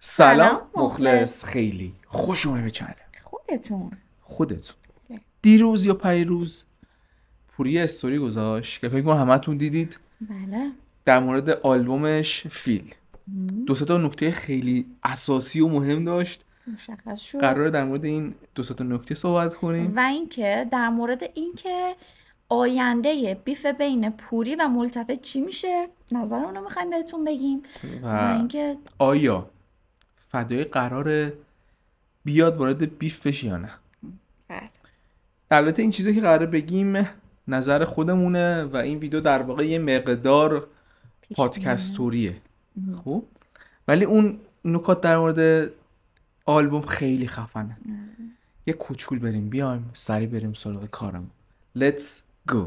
سلام مخلص خیلی خوش اومد به خودتون خودتون دیروز یا پیروز پوری استوری گذاشت که فکر کنم همتون دیدید بله در مورد آلبومش فیل دو تا نکته خیلی اساسی و مهم داشت مشخص شد قرار در مورد این دو تا نکته صحبت کنیم و اینکه در مورد اینکه آینده بیف بین پوری و ملتفه چی میشه نظر رو میخوایم بهتون بگیم و اینکه آیا فدای قرار بیاد وارد بیف بشی یا نه بله. البته این چیزی که قراره بگیم نظر خودمونه و این ویدیو در واقع یه مقدار پادکستوریه خوب؟ ولی اون نکات در مورد آلبوم خیلی خفنه یه کوچول بریم بیایم سری بریم سراغ کارم Let's go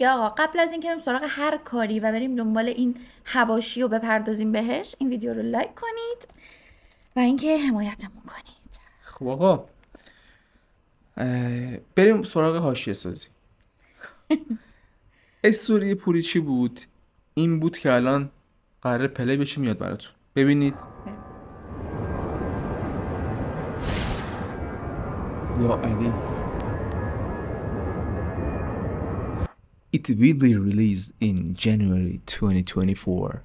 دیگه آقا قبل از اینکه بریم سراغ هر کاری و بریم دنبال این هواشی رو بپردازیم بهش این ویدیو رو لایک کنید و اینکه حمایتمون کنید خب آقا بریم سراغ حاشیه سازی استوری پوری چی بود این بود که الان قرار پلی بشه میاد براتون ببینید بله. یا علی It will be released in January 2024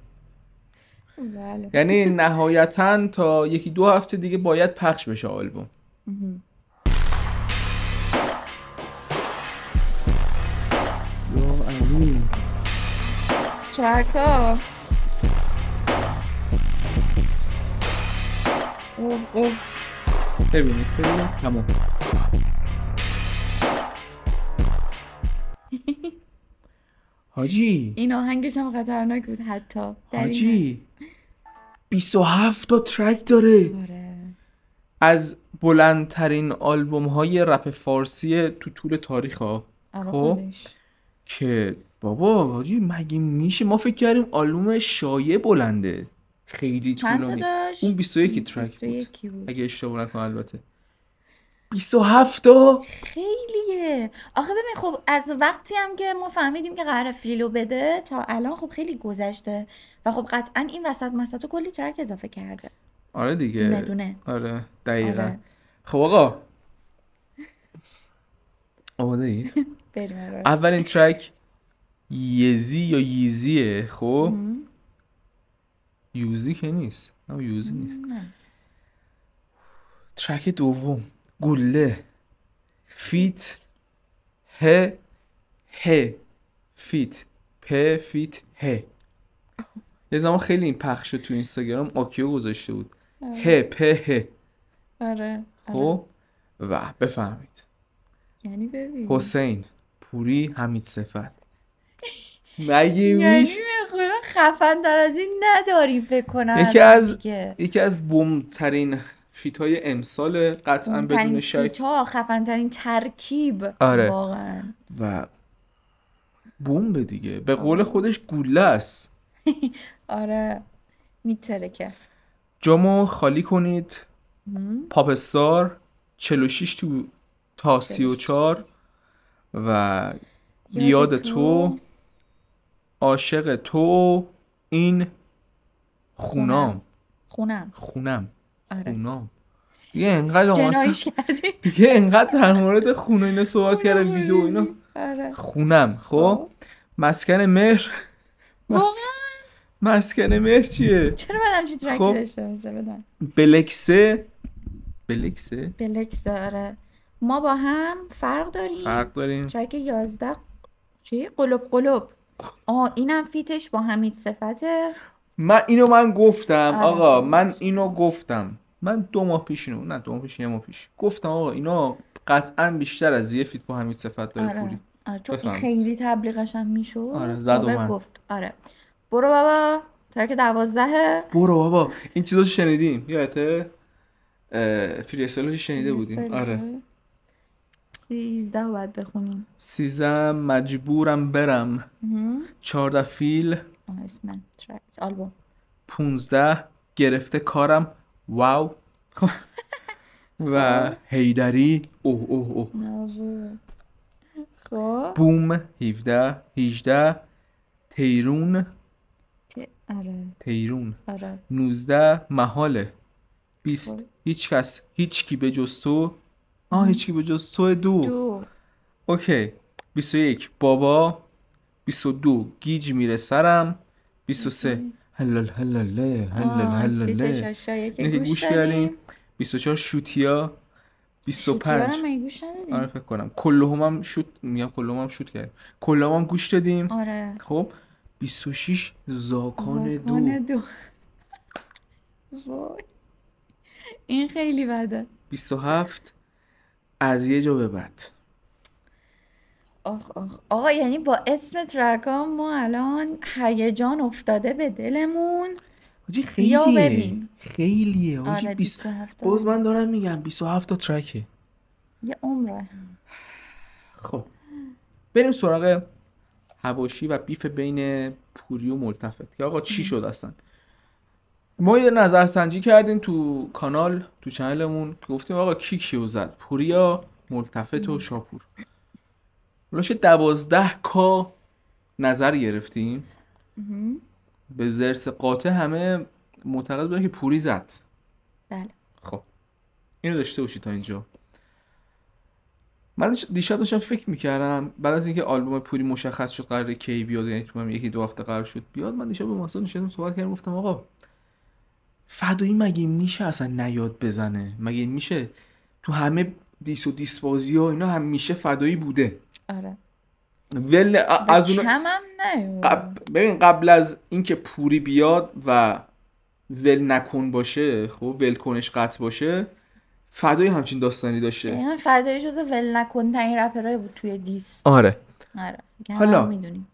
بله. یعنی نهایتا تا یکی دو هفته دیگه باید پخش بشه آلبوم ببینید ببینید تمام حاجی این آهنگش هم خطرناک بود حتی حاجی 27 تا ترک داره آره. از بلندترین آلبوم های رپ فارسی تو طول تاریخ ها آره خب که بابا حاجی مگه میشه ما فکر کردیم آلبوم شایه بلنده خیلی طولانی اون 21 ترک بود. بود اگه اشتباه نکنم البته 27 تا خیلیه آخه ببین خب از وقتی هم که ما فهمیدیم که قرار فیلو بده تا الان خب خیلی گذشته و خب قطعا این وسط مسط کلی ترک اضافه کرده آره دیگه مدونه آره دقیقا آره. خب آقا آماده آره. اولین ترک یزی یا یزیه خب یوزی که نیست نه یوزی نیست ترک دوم گله فیت ه ه فیت پ فیت ه یه زمان خیلی این پخش تو اینستاگرام آکیو گذاشته بود ه آره. پ ه آره, آره. خب و بفهمید یعنی ببین حسین پوری حمید صفات مگه یعنی میش خفن در از این نداری فکر کنم یکی از یکی از بومترین فیت های امسال قطعا بدون شک خفن ترین ترکیب آره. واقعا و بوم دیگه به قول خودش گوله است آره میترکه جامو خالی کنید پاپستار 46 تو تا 34 و یاد تو عاشق تو این خونام خونم خونم آره. خونام دیگه انقدر جنایش کردی دیگه انقدر در مورد خونه اینا صحبت کردم ویدیو اینا آره. خونم خب مسکن مهر مسکن مهر چیه چرا بدم چی ترک خب؟ داشته بلکسه بلکسه بلکسه آره ما با هم فرق داریم فرق داریم ترک 11 چی قلب قلب آه اینم فیتش با همین صفته من اینو من گفتم آره. آقا من اینو گفتم من دو ماه پیش اینو نه دو ماه پیش یه ماه پیش گفتم آقا اینا قطعا بیشتر از یه فیت با همین صفت داره آره. پولی آره چون خیلی تبلیغش هم میشد آره من. گفت آره برو بابا ترک دوازده برو بابا این چیزا شنیدیم یادته فریسلو شنیده بودیم آره سیزده باید بخونیم سیزده مجبورم برم چهارده فیل اسم آلبوم پونزده گرفته کارم واو و هیدری خب. اوه اوه اوه خب بوم 17 18 تیرون آره تیرون آره 19 محاله 20 خب. هیچ کس هیچ کی به جز تو آه هیچ کی به جز تو دو, دو. اوکی 21 بابا 22 گیج میره سرم 23 هلال هلال هلال هلال اینه که گوش کردیم 24 شوتیا 25 شوتیا رو گوش ندادیم آره فکر کنم کلهم هم شوت میگم کلهم هم شوت کردیم کلهم هم گوش دادیم آره خب 26 زاکان, زاکان دو, دو. این خیلی بده 27 از یه جا به بعد آخ آخ آقا یعنی با اسم ها ما الان هیجان افتاده به دلمون آجی خیلیه ببین خیلیه آجی آره بیس... آره. من دارم میگم 27 تا ترکه یه عمره خب بریم سراغ هواشی و بیف بین پوری و ملتفت که آقا چی شد اصلا ما یه نظرسنجی کردیم تو کانال تو چنلمون که گفتیم آقا کی کیو زد پوریا ملتفت و شاپور حالا دوازده کا نظر گرفتیم به زرس قاطع همه معتقد بودن که پوری زد بله خب اینو داشته باشید تا اینجا من دیشب داشتم فکر میکردم بعد از اینکه آلبوم پوری مشخص شد قرار کی بیاد یعنی تو یکی دو هفته قرار شد بیاد من دیشب به محسن نشستم صحبت کردم گفتم آقا فدایی مگه میشه اصلا نیاد بزنه مگه میشه تو همه دیس و دیس بازی ها اینا همیشه فدایی بوده آره ول از اون قب... ببین قبل از اینکه پوری بیاد و ول نکن باشه خب ول کنش قطع باشه فدای همچین داستانی داشته یعنی فدای جز ول نکن این رپرای بود توی دیس آره آره یعنی حالا میدونیم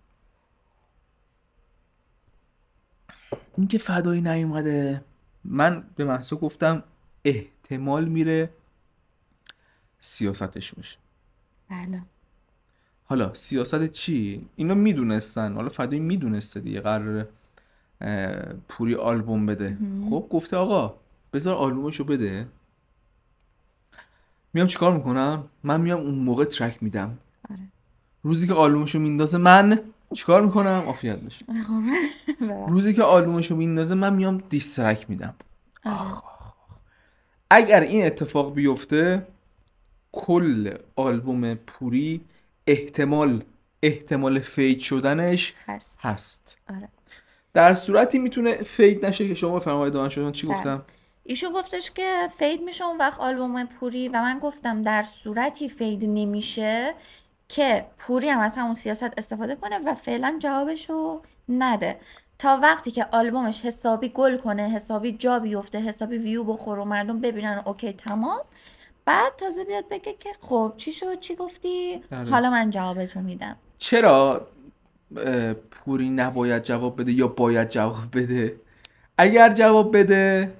که فدایی نیومده من به محسا گفتم احتمال میره سیاستش میشه بله حالا سیاست چی اینا میدونستن حالا فدایی میدونسته دیگه قرار پوری آلبوم بده خب گفته آقا بذار آلبومشو بده میام چیکار میکنم من میام اون موقع ترک میدم آره. روزی که آلبومشو میندازه من چیکار میکنم عافیت بشه آره. روزی که آلبومشو میندازه من میام دیسترک میدم آره. اگر این اتفاق بیفته کل آلبوم پوری احتمال احتمال فید شدنش هست, هست. آره. در صورتی میتونه فید نشه که شما بفرمایید چی بله. گفتم ایشون گفتش که فید میشه اون وقت آلبوم پوری و من گفتم در صورتی فید نمیشه که پوری هم از همون سیاست استفاده کنه و فعلا جوابشو نده تا وقتی که آلبومش حسابی گل کنه حسابی جا بیفته حسابی ویو بخوره و مردم ببینن اوکی تمام بعد تازه بیاد بگه که خب چی شد چی گفتی بله. حالا من جوابتو میدم چرا پوری نباید جواب بده یا باید جواب بده اگر جواب بده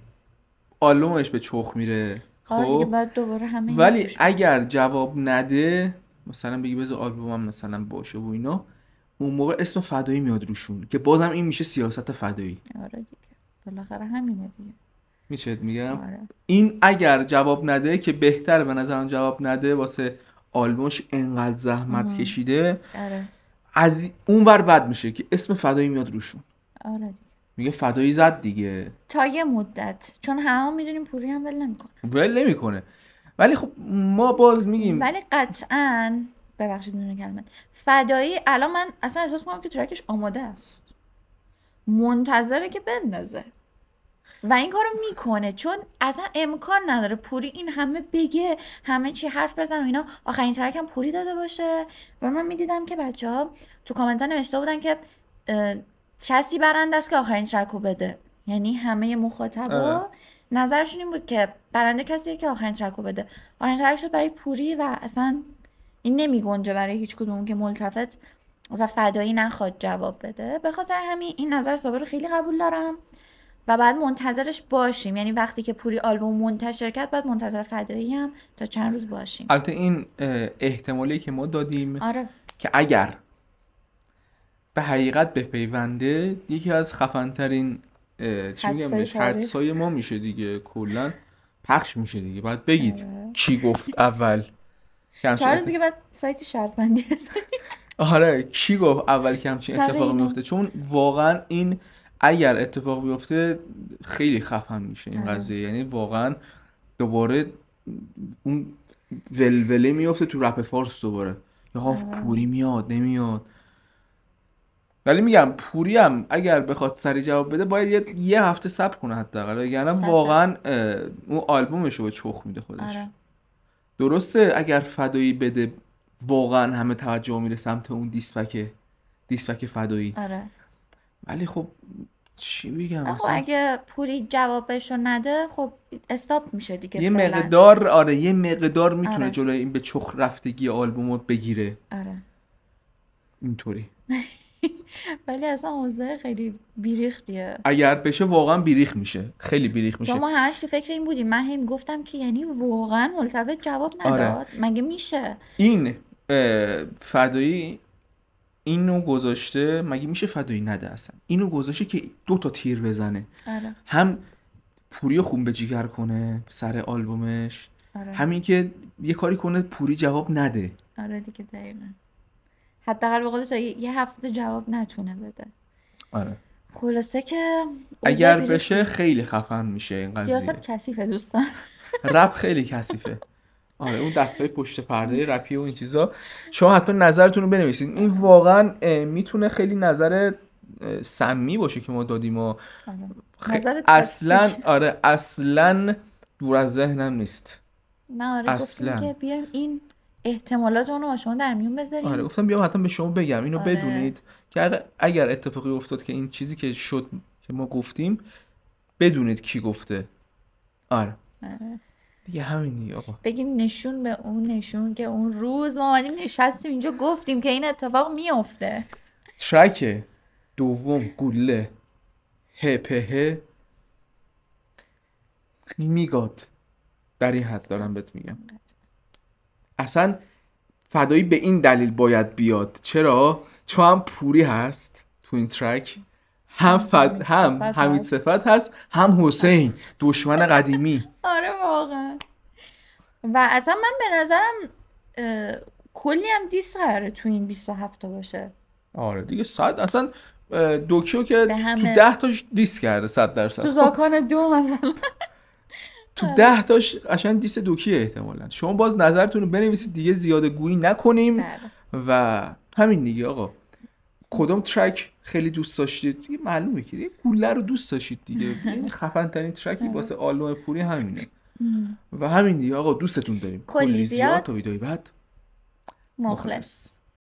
آلومش به چخ میره آره خب بعد دوباره همه ولی اگر جواب نده مثلا بگی بذار آلبومم مثلا باشه و اینا اون موقع اسم فدایی میاد روشون که بازم این میشه سیاست فدایی آره دیگه بالاخره همینه دیگه میشه میگم آره. این اگر جواب نده که بهتر به نظرم جواب نده واسه آلبومش انقدر زحمت کشیده آره. از اونور بد میشه که اسم فدایی میاد روشون آره میگه فدایی زد دیگه تا یه مدت چون همه میدونیم پوری هم ول نمیکنه ول نمیکنه ولی خب ما باز میگیم ولی قطعا ببخشید میدونه کلمه فدایی الان من اصلا احساس میکنم که ترکش آماده است منتظره که بندازه و این کارو میکنه چون اصلا امکان نداره پوری این همه بگه همه چی حرف بزن و اینا آخرین ترک هم پوری داده باشه و من میدیدم که بچه ها تو کامنت ها نوشته بودن که کسی برنده است که آخرین ترک رو بده یعنی همه مخاطب آره. نظرشون این بود که برنده کسیه که آخرین ترک رو بده آخرین ترک شد برای پوری و اصلا این نمی گنجه برای هیچ کدوم که ملتفت و فدایی نخواد جواب بده به خاطر همین این نظر صابر خیلی قبول دارم و بعد منتظرش باشیم یعنی وقتی که پوری آلبوم منتشر کرد بعد منتظر فدایی هم تا چند روز باشیم البته این احتمالی که ما دادیم آره. که اگر به حقیقت پیونده یکی از خفنترین چی ما میشه دیگه کلا پخش میشه دیگه باید بگید کی گفت اول چند روز دیگه بعد سایت شرط بندی آره کی گفت اول که همچین اتفاق آره، میفته چون واقعا این اگر اتفاق بیفته خیلی خفن میشه این آره. قضیه یعنی واقعا دوباره اون ولوله میفته تو رپ فارس دوباره یه آره. پوری میاد نمیاد ولی میگم پوری هم اگر بخواد سری جواب بده باید یه, هفته صبر کنه حداقل یعنی واقعا اون آلبومش رو به چخ میده خودش آره. درسته اگر فدایی بده واقعا همه توجه میره سمت اون دیسپک دیسپک فدایی ولی خب چی اصلا؟ اگه پوری رو نده خب استاپ میشه دیگه یه مقدار آره یه مقدار میتونه آره. جلوی این به چخ رفتگی آلبوم رو بگیره آره اینطوری ولی اصلا حوزه خیلی بیریختیه اگر بشه واقعا بیریخ میشه خیلی بیریخ میشه ما همش فکر این بودیم من هم گفتم که یعنی واقعا ملتفت جواب آره. نداد مگه میشه این فدایی اینو گذاشته مگه میشه فدایی نده اصلا اینو گذاشته که دو تا تیر بزنه آره. هم پوری خون به جیگر کنه سر آلبومش آره. همین که یه کاری کنه پوری جواب نده آره دیگه دقیقا حداقل به یه هفته جواب نتونه بده آره خلاصه که اگر بشه خیلی خفن میشه این قضیه سیاست کثیفه دوستان رپ خیلی کثیفه آره اون دستای پشت پرده رپی و این چیزا شما حتما نظرتون رو بنویسید این واقعا میتونه خیلی نظر سمی باشه که ما دادیم و آره. اصلا آره اصلا دور از ذهنم نیست نه آره اصلا. که بیام این احتمالات اونو با شما در میون بذاریم آره گفتم بیام حتما به شما بگم اینو آره. بدونید که اگر اتفاقی افتاد که این چیزی که شد که ما گفتیم بدونید کی گفته آره. آره. دیگه همین دیگه آقا بگیم نشون به اون نشون که اون روز ما آمدیم نشستیم اینجا گفتیم که این اتفاق میافته ترک دوم گله هپه میگاد در این حد دارم بهت میگم اصلا فدایی به این دلیل باید بیاد چرا چون هم پوری هست تو این ترک هم فد... هم صفت هست هم حسین دشمن قدیمی آره واقعا و اصلا من به نظرم کلی هم دیس قراره تو این 27 تا باشه آره دیگه صد اصلا دوکیو که تو 10 تاش دیس کرده 100 درصد تو زاکان دو مثلا تو ده تاش قشنگ دیس دوکیه احتمالا شما باز نظرتون رو بنویسید دیگه زیاده گویی نکنیم بله. و همین دیگه آقا کدوم ترک خیلی دوست داشتید دیگه معلومه که یه گوله رو دوست داشتید دیگه خفن ترین ترکی واسه آلبوم پوری همینه و همین دیگه آقا دوستتون داریم کلی زیاد تا ویدئوی بعد مخلص